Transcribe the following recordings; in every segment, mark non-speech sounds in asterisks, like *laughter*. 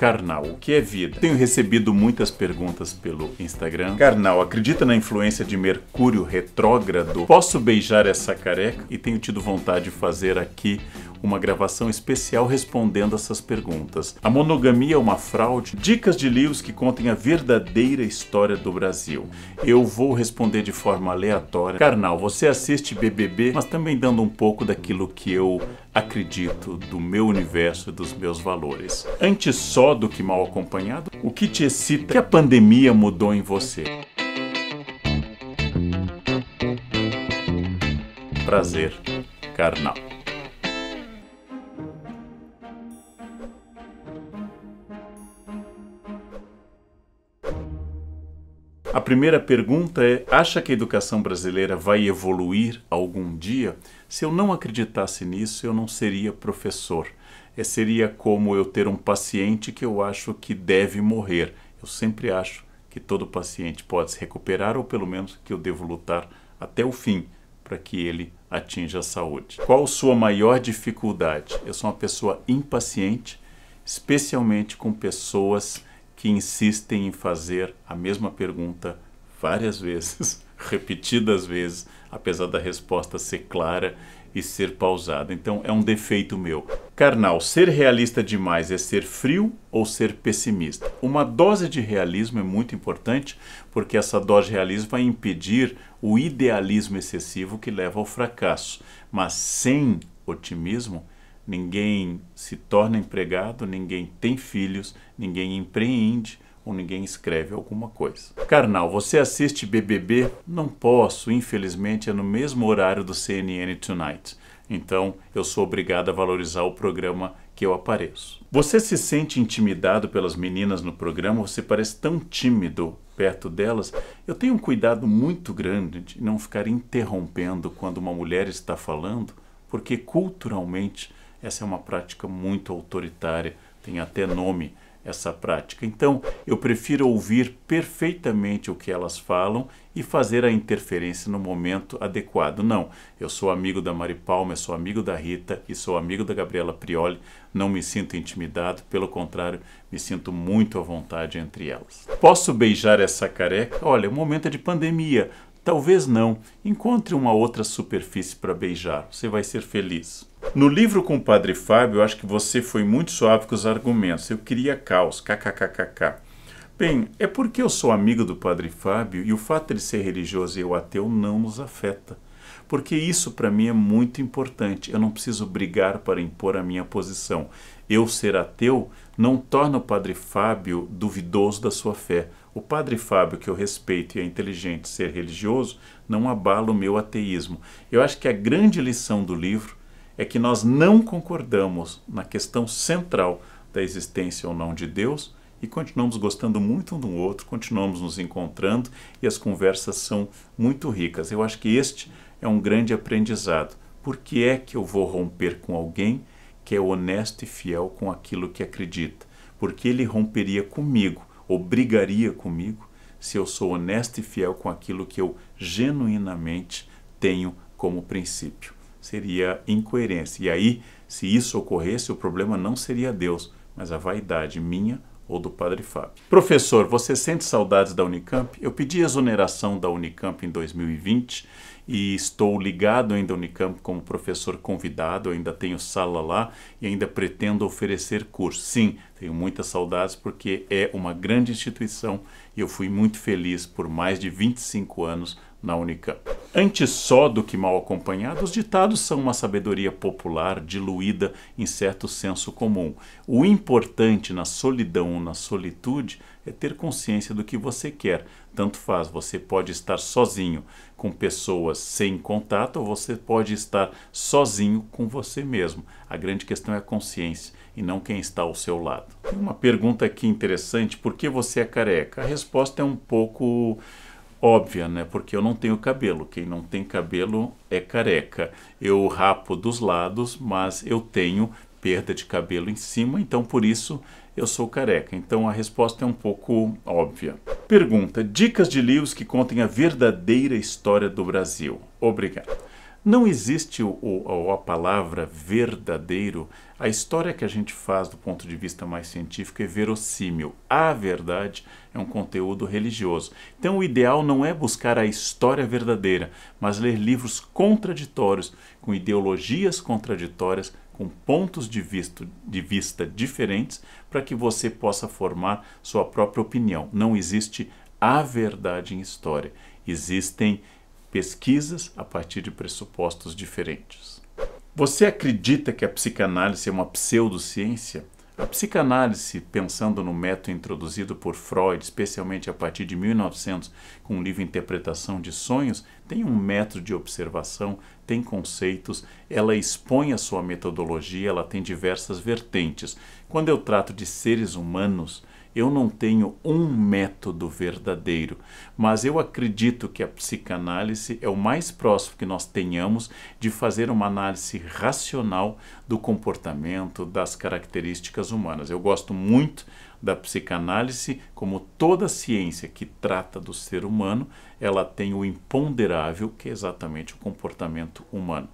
Karnal, o que é vida? Tenho recebido muitas perguntas pelo Instagram. Karnal, acredita na influência de Mercúrio retrógrado? Posso beijar essa careca? E tenho tido vontade de fazer aqui uma gravação especial respondendo essas perguntas. A monogamia é uma fraude? Dicas de livros que contem a verdadeira história do Brasil. Eu vou responder de forma aleatória. Karnal, você assiste BBB, mas também dando um pouco daquilo que eu acredito, do meu universo e dos meus valores. Antes só do que mal acompanhado, o que te excita é que a pandemia mudou em você? Prazer carnal. A primeira pergunta é: acha que a educação brasileira vai evoluir algum dia? Se eu não acreditasse nisso, eu não seria professor. É, seria como eu ter um paciente que eu acho que deve morrer. Eu sempre acho que todo paciente pode se recuperar ou pelo menos que eu devo lutar até o fim para que ele atinja a saúde. Qual sua maior dificuldade? Eu sou uma pessoa impaciente, especialmente com pessoas que insistem em fazer a mesma pergunta várias *laughs* vezes, repetidas vezes, apesar da resposta ser clara e ser pausada. Então é um defeito meu. Carnal, ser realista demais é ser frio ou ser pessimista? Uma dose de realismo é muito importante, porque essa dose de realismo vai impedir o idealismo excessivo que leva ao fracasso. Mas sem otimismo, ninguém se torna empregado, ninguém tem filhos, ninguém empreende ou ninguém escreve alguma coisa. Carnal, você assiste BBB? Não posso, infelizmente é no mesmo horário do CNN Tonight. Então, eu sou obrigado a valorizar o programa que eu apareço. Você se sente intimidado pelas meninas no programa? Você parece tão tímido perto delas? Eu tenho um cuidado muito grande de não ficar interrompendo quando uma mulher está falando, porque culturalmente essa é uma prática muito autoritária, tem até nome essa prática. Então, eu prefiro ouvir perfeitamente o que elas falam e fazer a interferência no momento adequado. Não, eu sou amigo da Mari Palma, sou amigo da Rita e sou amigo da Gabriela Prioli, não me sinto intimidado, pelo contrário, me sinto muito à vontade entre elas. Posso beijar essa careca? Olha, o é momento é de pandemia. Talvez não. Encontre uma outra superfície para beijar. Você vai ser feliz. No livro com o Padre Fábio, eu acho que você foi muito suave com os argumentos. Eu queria caos, kkkkk. Bem, é porque eu sou amigo do Padre Fábio e o fato de ele ser religioso e eu ateu não nos afeta. Porque isso para mim é muito importante. Eu não preciso brigar para impor a minha posição. Eu ser ateu não torna o Padre Fábio duvidoso da sua fé. O Padre Fábio, que eu respeito e é inteligente ser religioso, não abala o meu ateísmo. Eu acho que a grande lição do livro é que nós não concordamos na questão central da existência ou não de Deus e continuamos gostando muito um do outro, continuamos nos encontrando e as conversas são muito ricas. Eu acho que este é um grande aprendizado. Por que é que eu vou romper com alguém que é honesto e fiel com aquilo que acredita? Porque ele romperia comigo, obrigaria comigo, se eu sou honesto e fiel com aquilo que eu genuinamente tenho como princípio seria incoerência. E aí, se isso ocorresse, o problema não seria Deus, mas a vaidade minha ou do Padre Fábio. Professor, você sente saudades da Unicamp? Eu pedi exoneração da Unicamp em 2020 e estou ligado ainda à Unicamp como professor convidado, ainda tenho sala lá e ainda pretendo oferecer curso. Sim, tenho muitas saudades porque é uma grande instituição e eu fui muito feliz por mais de 25 anos na Unicamp. Antes só do que mal acompanhado, os ditados são uma sabedoria popular diluída em certo senso comum. O importante na solidão, na solitude, é ter consciência do que você quer. Tanto faz, você pode estar sozinho com pessoas sem contato ou você pode estar sozinho com você mesmo. A grande questão é a consciência e não quem está ao seu lado. Tem uma pergunta aqui interessante: por que você é careca? A resposta é um pouco óbvia, né? Porque eu não tenho cabelo. Quem não tem cabelo é careca. Eu rapo dos lados, mas eu tenho perda de cabelo em cima, então por isso eu sou careca. Então a resposta é um pouco óbvia. Pergunta: dicas de livros que contem a verdadeira história do Brasil. Obrigado. Não existe o, o, a palavra verdadeiro. A história que a gente faz do ponto de vista mais científico é verossímil. A verdade é um conteúdo religioso. Então, o ideal não é buscar a história verdadeira, mas ler livros contraditórios, com ideologias contraditórias, com pontos de, de vista diferentes, para que você possa formar sua própria opinião. Não existe a verdade em história. Existem pesquisas a partir de pressupostos diferentes. Você acredita que a psicanálise é uma pseudociência? A psicanálise, pensando no método introduzido por Freud, especialmente a partir de 1900, com o livro Interpretação de Sonhos, tem um método de observação, tem conceitos, ela expõe a sua metodologia, ela tem diversas vertentes. Quando eu trato de seres humanos, eu não tenho um método verdadeiro, mas eu acredito que a psicanálise é o mais próximo que nós tenhamos de fazer uma análise racional do comportamento, das características humanas. Eu gosto muito da psicanálise, como toda ciência que trata do ser humano, ela tem o imponderável, que é exatamente o comportamento humano.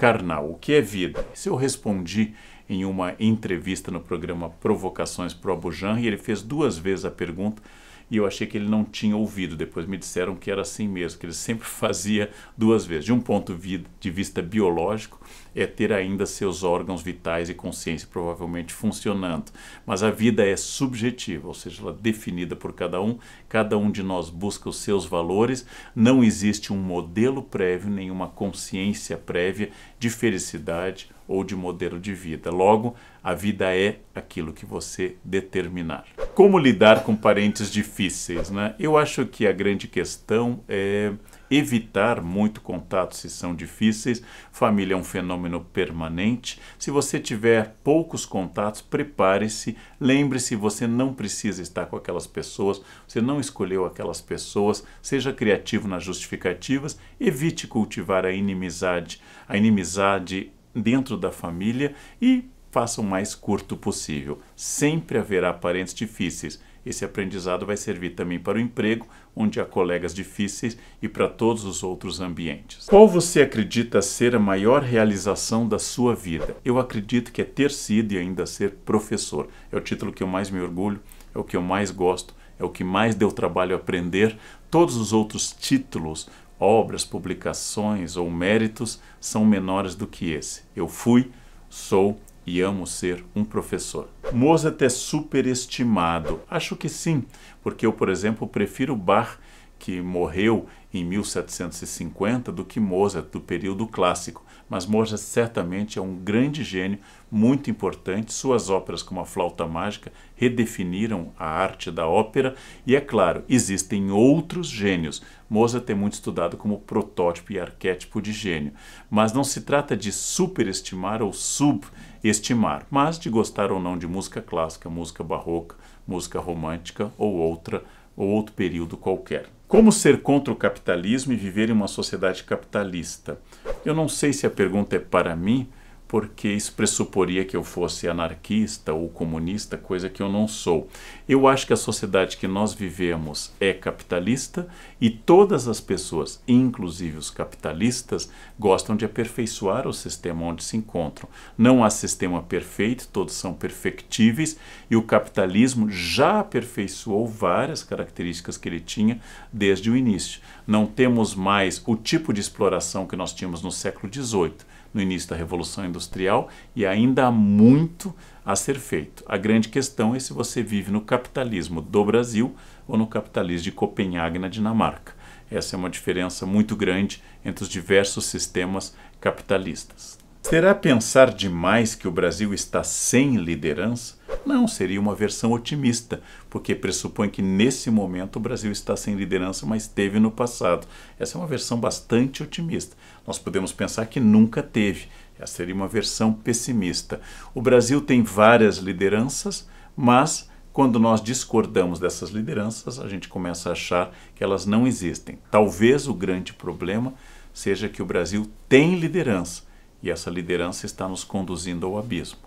Karnal, o que é vida? Se eu respondi em uma entrevista no programa Provocações o Abujan e ele fez duas vezes a pergunta e eu achei que ele não tinha ouvido. Depois me disseram que era assim mesmo, que ele sempre *laughs* fazia duas vezes. De um ponto de vista biológico, é ter ainda seus órgãos vitais e consciência provavelmente funcionando. Mas a vida é subjetiva, ou seja, ela é definida por cada um. Cada um de nós busca os seus valores. Não existe um modelo prévio, nenhuma consciência prévia de felicidade ou de modelo de vida. Logo, a vida é aquilo que você determinar. Como lidar com parentes difíceis, né? Eu acho que a grande questão é evitar muito contato se são difíceis. Família é um fenômeno permanente. Se você tiver poucos contatos, prepare-se. Lembre-se, você não precisa estar com aquelas pessoas, você não escolheu aquelas pessoas. Seja criativo nas justificativas, evite cultivar a inimizade. A inimizade dentro da família e faça o mais curto possível. Sempre haverá parentes difíceis. Esse aprendizado vai servir também para o emprego, onde há colegas difíceis e para todos os outros ambientes. Qual você acredita ser a maior realização da sua vida? Eu acredito que é ter sido e ainda ser professor. É o título que eu mais me orgulho, é o que eu mais gosto, é o que mais deu trabalho aprender. Todos os outros títulos obras, publicações ou méritos são menores do que esse. Eu fui, sou e amo ser um professor. Mozart é superestimado? Acho que sim, porque eu, por exemplo, prefiro Bach que morreu em 1750 do que Mozart, do período clássico. Mas Mozart certamente é um grande gênio, muito importante. Suas óperas, como A Flauta Mágica, redefiniram a arte da ópera. E é claro, existem outros gênios. Mozart é muito estudado como protótipo e arquétipo de gênio. Mas não se trata de superestimar ou subestimar, mas de gostar ou não de música clássica, música barroca, música romântica ou outra ou outro período qualquer. Como ser contra o capitalismo e viver em uma sociedade capitalista? Eu não sei se a pergunta é para mim porque isso pressuporia que eu fosse anarquista ou comunista, coisa que eu não sou. Eu acho que a sociedade que nós vivemos é capitalista e todas as pessoas, inclusive os capitalistas, gostam de aperfeiçoar o sistema onde se encontram. Não há sistema perfeito, todos são perfectíveis e o capitalismo já aperfeiçoou várias características que ele tinha desde o início. Não temos mais o tipo de exploração que nós tínhamos no século XVIII no início da Revolução Industrial e ainda há muito a ser feito. A grande questão é se você vive no capitalismo do Brasil ou no capitalismo de Copenhague, na Dinamarca. Essa é uma diferença muito grande entre os diversos sistemas capitalistas. Será pensar demais que o Brasil está sem liderança? Não, seria uma versão otimista, porque pressupõe que nesse momento o Brasil está sem liderança, mas teve no passado. Essa é uma versão bastante otimista. Nós podemos pensar que nunca teve. Essa seria uma versão pessimista. O Brasil tem várias lideranças, mas quando nós discordamos dessas lideranças, a gente começa a achar que elas não existem. Talvez o grande problema seja que o Brasil tem liderança e essa liderança está nos conduzindo ao abismo.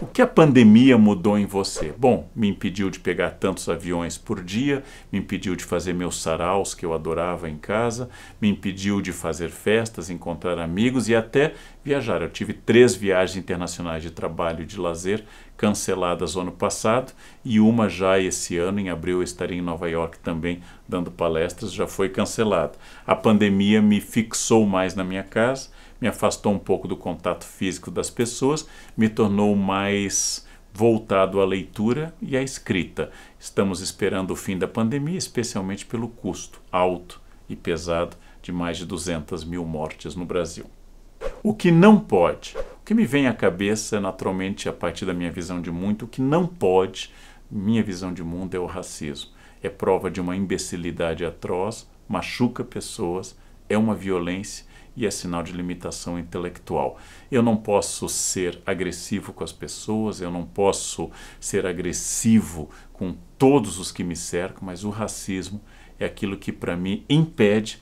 O que a pandemia mudou em você? Bom, me impediu de pegar tantos aviões por dia, me impediu de fazer meus saraus que eu adorava em casa, me impediu de fazer festas, encontrar amigos e até viajar. Eu tive três viagens internacionais de trabalho e de lazer canceladas ano passado e uma já esse ano, em abril, eu estarei em Nova York também dando palestras, já foi cancelada. A pandemia me fixou mais na minha casa me afastou um pouco do contato físico das pessoas, me tornou mais voltado à leitura e à escrita. Estamos esperando o fim da pandemia, especialmente pelo custo alto e pesado de mais de 200 mil mortes no Brasil. O que não pode, o que me vem à cabeça naturalmente a partir da minha visão de mundo, o que não pode, minha visão de mundo, é o racismo. É prova de uma imbecilidade atroz, machuca pessoas, é uma violência e é sinal de limitação intelectual. Eu não posso ser agressivo com as pessoas, eu não posso ser agressivo com todos os que me cercam, mas o racismo é aquilo que para mim impede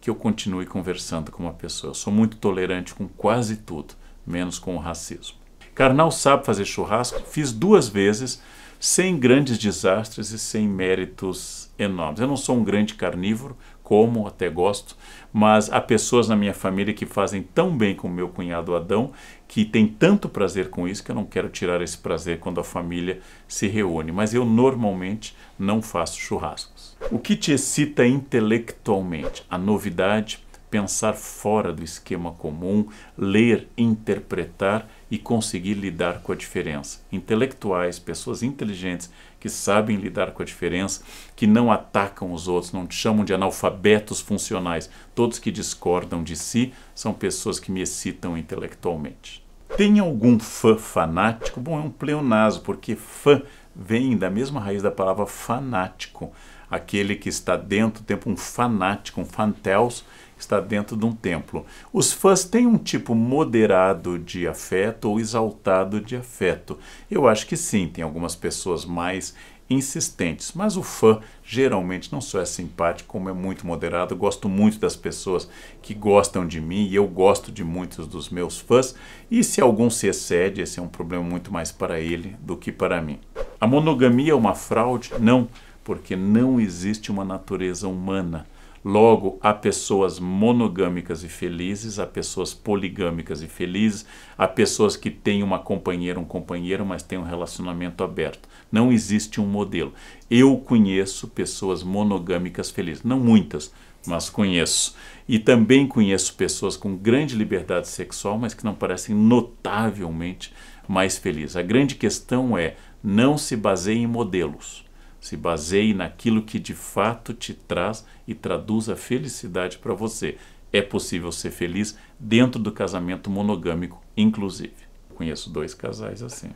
que eu continue conversando com uma pessoa. Eu sou muito tolerante com quase tudo, menos com o racismo. Karnal sabe fazer churrasco, fiz duas vezes, sem grandes desastres e sem méritos enormes. Eu não sou um grande carnívoro, como até gosto, mas há pessoas na minha família que fazem tão bem com meu cunhado Adão, que tem tanto prazer com isso que eu não quero tirar esse prazer quando a família se reúne. Mas eu normalmente não faço churrascos. O que te excita intelectualmente? A novidade, pensar fora do esquema comum, ler, interpretar e conseguir lidar com a diferença. Intelectuais, pessoas inteligentes que sabem lidar com a diferença, que não atacam os outros, não te chamam de analfabetos funcionais. Todos que discordam de si são pessoas que me excitam intelectualmente. Tem algum fã fanático? Bom, é um pleonaso, porque fã vem da mesma raiz da palavra fanático. Aquele que está dentro do tempo, um fanático, um fanteus, está dentro de um templo. Os fãs têm um tipo moderado de afeto ou exaltado de afeto. Eu acho que sim, tem algumas pessoas mais insistentes, mas o fã geralmente não só é simpático, como é muito moderado. Eu gosto muito das pessoas que gostam de mim e eu gosto de muitos dos meus fãs. E se algum se excede, esse é um problema muito mais para ele do que para mim. A monogamia é uma fraude? Não, porque não existe uma natureza humana Logo, há pessoas monogâmicas e felizes, há pessoas poligâmicas e felizes, há pessoas que têm uma companheira, um companheiro, mas têm um relacionamento aberto. Não existe um modelo. Eu conheço pessoas monogâmicas felizes, não muitas, mas conheço. E também conheço pessoas com grande liberdade sexual, mas que não parecem notavelmente mais felizes. A grande questão é não se baseie em modelos. Se baseie naquilo que de fato te traz e traduz a felicidade para você. É possível ser feliz dentro do casamento monogâmico, inclusive. Conheço dois casais assim.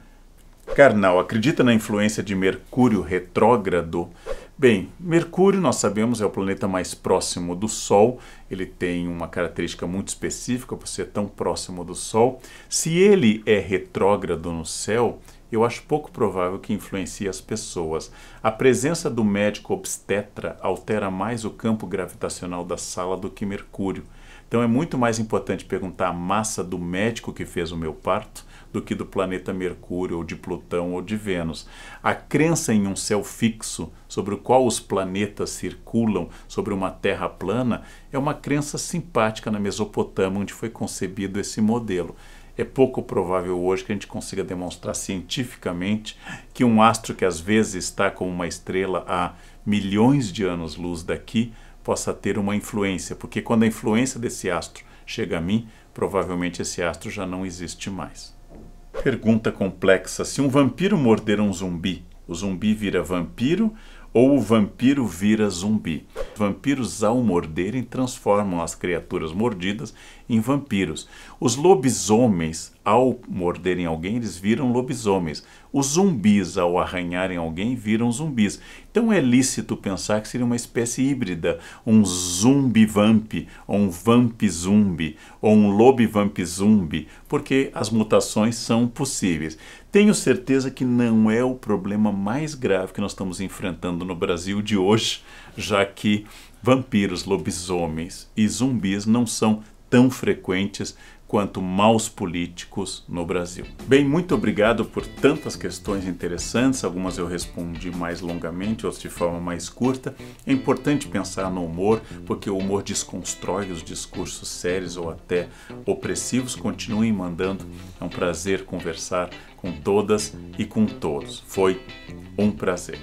Karnal, acredita na influência de Mercúrio retrógrado? Bem, Mercúrio, nós sabemos, é o planeta mais próximo do Sol. Ele tem uma característica muito específica por ser tão próximo do Sol. Se ele é retrógrado no céu, eu acho pouco provável que influencie as pessoas. A presença do médico obstetra altera mais o campo gravitacional da sala do que Mercúrio. Então é muito mais importante perguntar a massa do médico que fez o meu parto do que do planeta Mercúrio, ou de Plutão, ou de Vênus. A crença em um céu fixo, sobre o qual os planetas circulam sobre uma terra plana, é uma crença simpática na Mesopotâmia, onde foi concebido esse modelo. É pouco provável hoje que a gente consiga demonstrar cientificamente que um astro que às vezes está como uma estrela a milhões de anos-luz daqui possa ter uma influência, porque quando a influência desse astro chega a mim, provavelmente esse astro já não existe mais. Pergunta complexa: se um vampiro morder um zumbi, o zumbi vira vampiro ou o vampiro vira zumbi? Vampiros, ao morderem, transformam as criaturas mordidas em vampiros. Os lobisomens, ao morderem alguém, eles viram lobisomens. Os zumbis, ao arranharem alguém, viram zumbis. Então é lícito pensar que seria uma espécie híbrida, um zumbi-vamp, ou um vamp-zumbi, ou um lobe-vamp-zumbi, porque as mutações são possíveis. Tenho certeza que não é o problema mais grave que nós estamos enfrentando no Brasil de hoje, já que vampiros, lobisomens e zumbis não são tão frequentes quanto maus políticos no Brasil. Bem, muito obrigado por tantas questões interessantes, algumas eu respondi mais longamente, outras de forma mais curta. É importante pensar no humor, porque o humor desconstrói os discursos sérios ou até opressivos. Continuem mandando, é um prazer conversar com todas e com todos. Foi um prazer.